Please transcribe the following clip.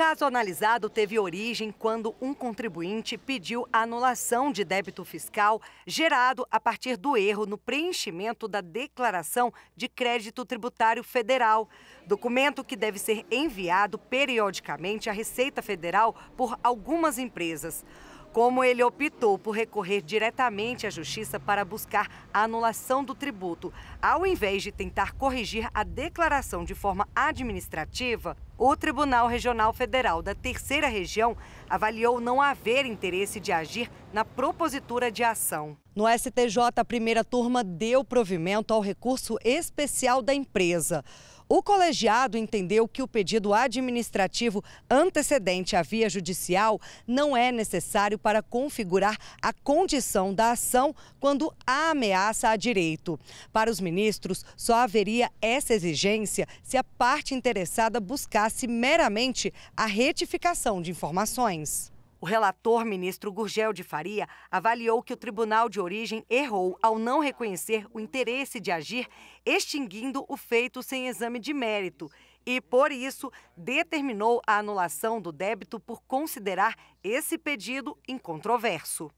caso analisado teve origem quando um contribuinte pediu a anulação de débito fiscal gerado a partir do erro no preenchimento da declaração de crédito tributário federal, documento que deve ser enviado periodicamente à Receita Federal por algumas empresas. Como ele optou por recorrer diretamente à justiça para buscar a anulação do tributo, ao invés de tentar corrigir a declaração de forma administrativa, o Tribunal Regional Federal da Terceira Região avaliou não haver interesse de agir na propositura de ação. No STJ, a primeira turma deu provimento ao recurso especial da empresa. O colegiado entendeu que o pedido administrativo antecedente à via judicial não é necessário para configurar a condição da ação quando há ameaça a direito. Para os ministros, só haveria essa exigência se a parte interessada buscasse meramente a retificação de informações. O relator, ministro Gurgel de Faria, avaliou que o tribunal de origem errou ao não reconhecer o interesse de agir, extinguindo o feito sem exame de mérito e, por isso, determinou a anulação do débito por considerar esse pedido incontroverso.